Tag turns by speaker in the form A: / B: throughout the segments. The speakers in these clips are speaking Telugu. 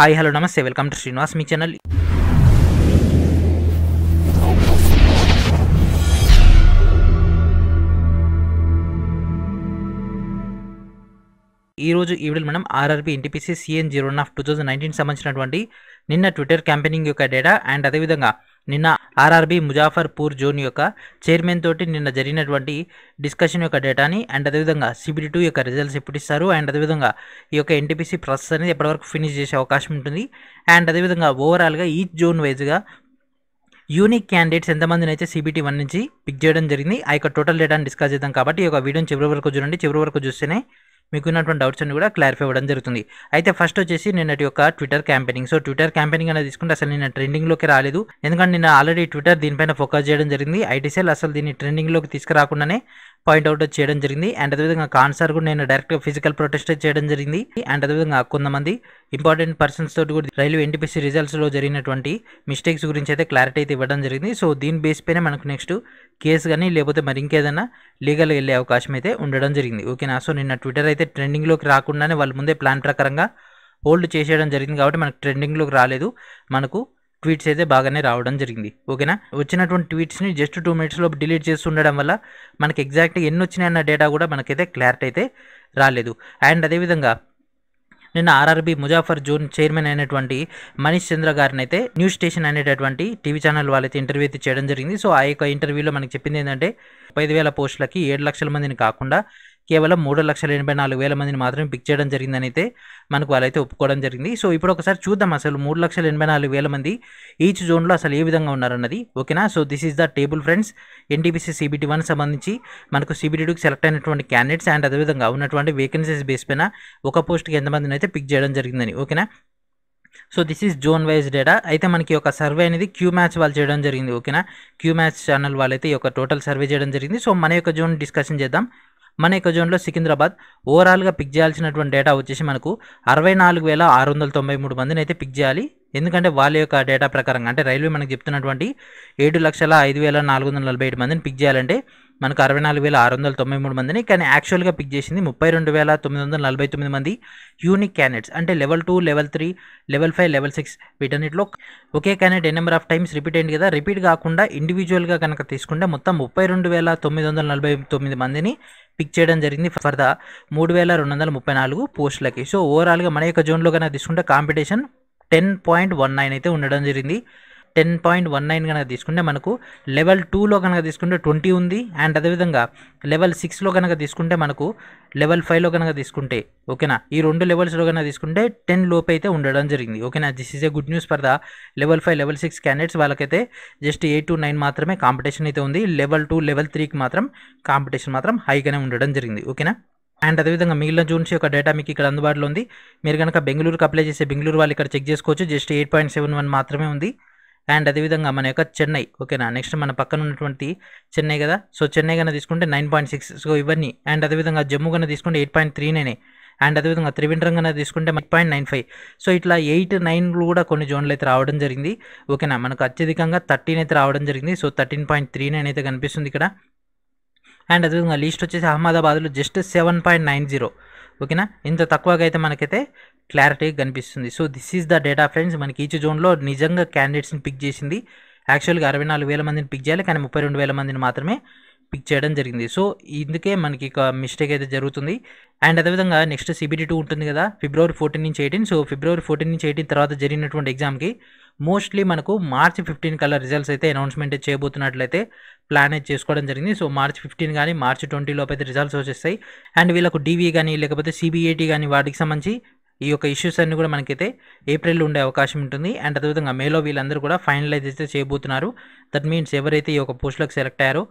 A: హాయ్ హలో నమస్తే వెల్కమ్ టు శ్రీనివాస్ మీ ఛానల్ ఈరోజు ఈవిడల్ మనం RRB NTPC CEN zero one of two thousand nineteen సంబంధించినటువంటి నిన్న ట్విట్టర్ క్యాంపెయినింగ్ యొక్క డేటా అండ్ అదేవిధంగా నిన్న ఆర్ఆర్బి ముజాఫర్పూర్ జోన్ యొక్క చైర్మన్ తోటి నిన్న జరిగినటువంటి డిస్కషన్ యొక్క డేటాని అండ్ అదేవిధంగా సిబిడి టూ యొక్క రిజల్ట్స్ ఎప్పుడు ఇస్తారు అండ్ అదేవిధంగా ఈ యొక్క ఎన్టీపీసీ ప్రాసెస్ అనేది ఎప్పటివరకు ఫినిష్ చేసే అవకాశం ఉంటుంది అండ్ అదేవిధంగా ఓవరాల్గా ఈచ్ జోన్ వైజ్గా యూనిక్ క్యాండిడేట్స్ ఎంతమందిని అయితే సిబిటీ వన్ నుంచి పిక్ చేయడం జరిగింది ఆ యొక్క టోటల్ డేటాను డిస్కస్ చేద్దాం కాబట్టి ఈ యొక్క వీడియోని చివరి వరకు చూడండి చివరి వరకు చూస్తేనే మీకు ఉన్నటువంటి డౌట్స్ అన్ని కూడా క్లారిఫై అవ్వడం జరుగుతుంది అయితే ఫస్ట్ వచ్చేసి నిన్నటి యొక్క twitter campaigning so twitter campaigning అనేది తీసుకుంటే అసలు నిన్న ట్రెండింగ్లోకి రాలేదు ఎందుకంటే నిన్న ఆల్రెడీ ట్విట్టర్ దీనిపైన ఫోకస్ చేయడం జరిగింది ఐటీసీఎల్ అసలు దీన్ని ట్రెండింగ్లోకి తీసుకురాకుండానే పాయింట్అవుట్ చేయడం జరిగింది అండ్ అదేవిధంగా కాన్సార్ కూడా నేను డైరెక్ట్గా ఫిజికల్ ప్రొటెస్ట్ చేయడం జరిగింది అండ్ అదేవిధంగా కొంతమంది ఇంపార్టెంట్ పర్సన్స్ తోటి కూడా రైల్వే ఎన్టీపీసీ రిజల్ట్స్లో జరిగినటువంటి మిస్టేక్స్ గురించి అయితే క్లారిటీ అయితే ఇవ్వడం జరిగింది సో దీని బేస్ పైన మనకు నెక్స్ట్ కేసు కానీ లేకపోతే మరి ఇంకేదైనా లీగల్గా వెళ్ళే అవకాశం అయితే ఉండడం జరిగింది ఓకేనా సో నిన్న ట్విట్టర్ అయితే ట్రెండింగ్లోకి రాకుండానే వాళ్ళ ముందే ప్లాన్ ప్రకారంగా హోల్డ్ చేసేయడం జరిగింది కాబట్టి మనకు ట్రెండింగ్లోకి రాలేదు మనకు ట్వీట్స్ అయితే బాగానే రావడం జరిగింది ఓకేనా వచ్చినటువంటి ట్వీట్స్ని జస్ట్ టూ మినిట్స్లో డిలీట్ చేసి ఉండడం వల్ల మనకి ఎగ్జాక్ట్గా ఎన్ని వచ్చినాయన్న డేటా కూడా మనకైతే క్లారిటీ అయితే రాలేదు అండ్ అదేవిధంగా నిన్న ఆర్ఆర్బి ముజాఫర్ జోన్ చైర్మన్ అయినటువంటి మనీష్ చంద్ర గారిని అయితే న్యూస్ స్టేషన్ అనేటటువంటి టీవీ ఛానల్ వాళ్ళైతే ఇంటర్వ్యూ అయితే చేయడం జరిగింది సో ఆ యొక్క ఇంటర్వ్యూలో మనకి చెప్పింది ఏంటంటే ముప్పై వేల పోస్టులకి ఏడు లక్షల మందిని కాకుండా కేవలం మూడు లక్షల ఎనభై నాలుగు వేల మందిని మాత్రమే పిక్ చేయడం జరిగిందని అయితే మనకు వాళ్ళైతే ఒప్పుకోవడం జరిగింది సో ఇప్పుడు ఒకసారి చూద్దాం అసలు మూడు లక్షల ఎనభై నాలుగు వేల మంది ఈచ్ జోన్లో అసలు ఏ విధంగా ఉన్నారన్నది ఓకేనా so this is the table friends NTPC CBT one సంబంధించి మనకు సిబిటీ టూకి సెలెక్ట్ అయినటువంటి క్యాండిడేట్స్ అండ్ అదేవిధంగా ఉన్నటువంటి వేకెన్సీస్ బేస్ పైన ఒక పోస్ట్కి ఎంతమందిని అయితే పిక్ చేయడం జరిగిందని ఓకేనా so this is zone wise data అయితే మనకి ఒక సర్వే అనేది క్యూ మ్యాచ్ వాళ్ళు చేయడం జరిగింది ఓకేనా క్యూ మ్యాచ్ ఛానల్ వాళ్ళైతే ఈ యొక్క టోటల్ సర్వే చేయడం జరిగింది సో మన యొక్క జోన్ డిస్కషన్ చేద్దాం మన యొక్క జోన్లో సికింద్రాబాద్ ఓవరాల్గా పిక్ చేయాల్సినటువంటి డేటా వచ్చేసి మనకు అరవై నాలుగు వేల ఆరు వందల తొంభై మూడు మందిని అయితే పిక్ చేయాలి ఎందుకంటే వాళ్ళ యొక్క డేటా ప్రకారంగా అంటే రైల్వే మనకు చెప్తున్నటువంటి ఏడు లక్షల ఐదు వేల నాలుగు వందల నలభై ఏడు మందిని పిక్ చేయాలంటే మనకు అరవై నాలుగు వేల ఆరు వందల తొంభై మూడు మందిని కానీ యాక్చువల్గా పిక్ చేసింది ముప్పై రెండు వేల తొమ్మిది వందల నలభై తొమ్మిది మంది యూనిక్ క్యాండిడేట్స్ అంటే level two level three level five level six వీటన్నిటిలో ఒకే candidate n number of times repeat అయింది కదా రిపీట్ కాకుండా ఇండివిజువల్గా కనుక తీసుకుంటే మొత్తం ముప్పై రెండు వేల తొమ్మిది వందల నలభై తొమ్మిది మందిని పిక్ చేయడం జరిగింది ఫర్ ద మూడు వేల రెండు వందల ముప్పై నాలుగు పోస్టులకి సో ఓవరాల్గా మన యొక్క జోన్లో కనుక తీసుకుంటే competition ten point one nine అయితే ఉండడం జరిగింది టెన్ పాయింట్ వన్ నైన్ కనుక తీసుకుంటే మనకు లెవెల్ టూలో కనుక తీసుకుంటే ట్వంటీ ఉంది అండ్ అదేవిధంగా లెవెల్ సిక్స్లో కనుక తీసుకుంటే మనకు లెవెల్ ఫైవ్లో కనుక తీసుకుంటే ఓకేనా ఈ రెండు లెవెల్స్లో కనుక తీసుకుంటే టెన్ లోపు అయితే ఉండడం జరిగింది ఓకేనా this is a good news for the level five level six candidates వాళ్ళకైతే జస్ట్ ఎయిట్ టు నైన్ మాత్రమే కాంపిటీషన్ అయితే ఉంది లెవెల్ టూ లెవెల్ త్రీకి మాత్రం కాంపిటీషన్ మాత్రం హైగానే ఉండడం జరిగింది ఓకేనా అండ్ అదేవిధంగా మిగిలిన జూన్స్ యొక్క డేటా మీకు ఇక్కడ అందుబాటులో ఉంది మీరు కనుక బెంగళూరుకి అప్లై చేసే బెంగళూరు వాళ్ళు ఇక్కడ చెక్ చేసుకోవచ్చు just eight point seven one మాత్రమే ఉంది అండ్ అదేవిధంగా మన యొక్క చెన్నై ఓకేనా నెక్స్ట్ మన పక్కన ఉన్నటువంటి చెన్నై కదా సో చెన్నై కన్నా తీసుకుంటే నైన్ పాయింట్ సిక్స్ సో ఇవన్నీ అండ్ అదేవిధంగా జమ్మూ కన్నా తీసుకుంటే ఎయిట్ పాయింట్ త్రీ అండ్ అదేవిధంగా త్రివేంద్రం కన్నా తీసుకుంటే eight point nine five so ఇట్లా ఎయిట్ నైన్లు కూడా కొన్ని జోన్లు అయితే రావడం జరిగింది ఓకేనా మనకు అత్యధికంగా థర్టీన్ అయితే రావడం జరిగింది so thirteen point three nine అయితే కనిపిస్తుంది ఇక్కడ అండ్ అదేవిధంగా లీస్ట్ వచ్చేసి అహ్మదాబాద్లో just seven point nine zero ఓకేనా ఇంత తక్కువగా అయితే మనకైతే క్లారిటీ కనిపిస్తుంది so this is the data friends మనకి ఈచ్ జోన్లో నిజంగా క్యాండిడేట్స్ని పిక్ చేసింది యాక్చువల్గా అరవై నాలుగు వేల మందిని పిక్ చేయాలి కానీ ముప్పై రెండు వేల మందిని మాత్రమే పిక్ చేయడం జరిగింది సో ఇందుకే మనకి ఒక మిస్టేక్ అయితే జరుగుతుంది అండ్ అదేవిధంగా నెక్స్ట్ సిబిటీ టూ ఉంటుంది కదా ఫిబ్రవరి ఫోర్టీన్ నుంచి ఎయిటీన్ సో ఫిబ్రవరి ఫోర్టీన్ నుంచి ఎయిటీన్ తర్వాత జరిగినటువంటి ఎగ్జామ్కి మోస్ట్లీ మనకు మార్చి ఫిఫ్టీన్ కల్లా రిజల్ట్స్ అయితే అనౌన్స్మెంట్ చేయబోతున్నట్లయితే ప్లాన్ అయితే చేసుకోవడం జరిగింది సో మార్చి ఫిఫ్టీన్ కానీ మార్చి ట్వంటీలోపు అయితే రిజల్ట్స్ వచ్చేస్తాయి అండ్ వీళ్ళకు డీవీ కానీ లేకపోతే సిబిఐటీ కానీ వాటికి సంబంధించి ఈ యొక్క ఇష్యూస్ అన్ని కూడా మనకైతే ఏప్రిల్లో ఉండే అవకాశం ఉంటుంది అండ్ అదేవిధంగా మేలో వీళ్ళందరూ కూడా ఫైనలైజ్ అయితే చేయబోతున్నారు దట్ మీన్స్ ఎవరైతే ఈ యొక్క పోస్టులకు సెలెక్ట్ అయ్యారో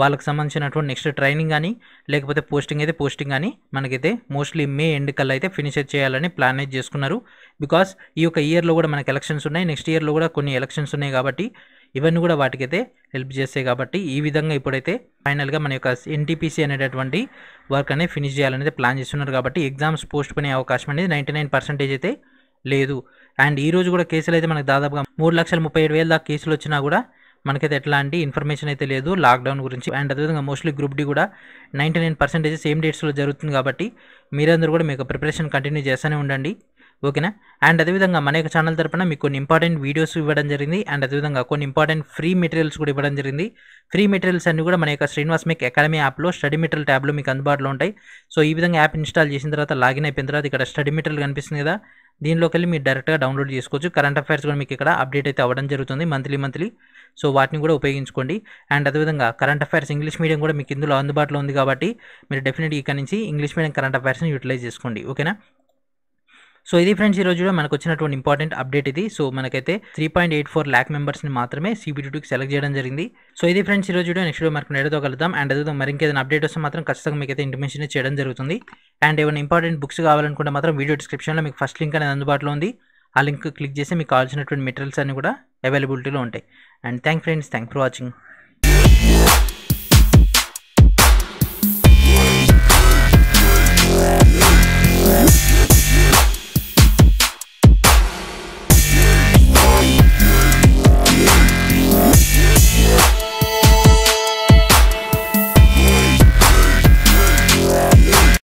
A: వాళ్ళకి సంబంధించినటువంటి నెక్స్ట్ ట్రైనింగ్ కానీ లేకపోతే పోస్టింగ్ అయితే పోస్టింగ్ కానీ మనకైతే మోస్ట్లీ మే ఎండ్ కల్లా అయితే ఫినిష్ చేయాలని ప్లాన్ అయితే చేసుకున్నారు బికాస్ ఈ యొక్క ఇయర్లో కూడా మనకి ఎలక్షన్స్ ఉన్నాయి నెక్స్ట్ ఇయర్లో కూడా కొన్ని ఎలక్షన్స్ ఉన్నాయి కాబట్టి ఇవన్నీ కూడా వాటికైతే హెల్ప్ చేస్తాయి కాబట్టి ఈ విధంగా ఇప్పుడైతే ఫైనల్గా మన యొక్క ఎన్టీపీసీ అనేటటువంటి వర్క్ అనేది ఫినిష్ చేయాలనేది ప్లాన్ చేస్తున్నారు కాబట్టి ఎగ్జామ్స్ పోస్ట్ పనే అవకాశం అనేది నైంటీ అయితే లేదు అండ్ ఈ రోజు కూడా కేసులు అయితే మనకు దాదాపుగా మూడు లక్షల ముప్పై ఏడు వేల దాకా కేసులు వచ్చినా కూడా మనకైతే ఎట్లాంటి ఇన్ఫర్మేషన్ అయితే లేదు లాక్డౌన్ గురించి అండ్ అదేవిధంగా మోస్ట్లీ గ్రూప్ డి కూడా నైంటీ నైన్ పర్సెంటేజ్ సేమ్ డేట్స్లో జరుగుతుంది కాబట్టి మీరందరూ కూడా మీకు ప్రిపరేషన్ కంటిన్యూ చేస్తూనే ఉండండి ఓకేనా అండ్ అదేవిధంగా మన యొక్క ఛానల్ తరపున మీకు కొన్ని ఇంపార్టెంట్ వీడియోస్ ఇవ్వడం జరిగింది అండ్ అదేవిధంగా కొన్ని ఇంపార్టెంట్ ఫ్రీ మెటీరియల్స్ కూడా ఇవ్వడం జరిగింది ఫ్రీ మెటీరియల్స్ అన్ని కూడా మన యొక్క శ్రీనివాస్ మీకు అకాడమీ యాప్లో స్టడీ మెటీరియల్ ట్యాబ్లో మీకు అందుబాటులో ఉంటాయి సో ఈ విధంగా యాప్ ఇన్స్టాల్ చేసిన తర్వాత లాగిన్ అయిపోయిన తర్వాత ఇక్కడ స్టడీ మెటీరియల్ కనిపిస్తుంది కదా దీనిలోకి వెళ్ళి మీరు డైరెక్ట్గా డౌన్లోడ్ చేసుకోవచ్చు కరెంట్ అఫైర్స్ కూడా మీకు ఇక్కడ అప్డేట్ అయితే అవ్వడం జరుగుతుంది మంత్లీ మంత్లీ సో వాటిని కూడా ఉపయోగించుకోండి అండ్ అదేవిధంగా కరెంట్ అఫైర్స్ ఇంగ్లీష్ మీడియం కూడా మీకు ఇందులో అందుబాటులో ఉంది కాబట్టి మీరు డెఫినెట్గా ఇక్కడ నుంచి ఇంగ్లీష్ మీడియం కరెంట్ అఫైర్స్ని యూటిలైజ్ చేసుకోండి ఓకేనా సో ఇది ఫ్రెండ్స్ ఈరోజు కూడా మనకు వచ్చినటువంటి ఇంపార్టెంట్ అప్డేట్ ఇది సో మనకైతే three point eight four lakh మెంబర్స్ని మాత్రమే సిబిటీకి సెలెక్ట్ చేయడం జరిగింది సో ఇది ఫ్రెండ్స్ ఈరోజు కూడా నెక్స్ట్ మనకు నేడతో కలుద్దాం అండ్ అదే మరి ఇంకేదైనా అప్డేట్ వస్తే మాత్రం ఖచ్చితంగా మీకు అయితే ఇన్ఫర్మేషన్ చేయడం జరుగుతుంది అండ్ ఏమైనా ఇంపార్టెంట్ బుక్స్ కావాలనుకుంటే మాత్రం వీడియో డిస్క్రిప్షన్లో మీకు ఫస్ట్ లింక్ అనేది అందుబాటులో ఉంది ఆ లింక్ క్లిక్ చేసి మీకు కావాల్సినటువంటి మెటీరియల్స్ అన్ని కూడా అవైలబిలిటీలో ఉంటాయి and thank friends thank for watching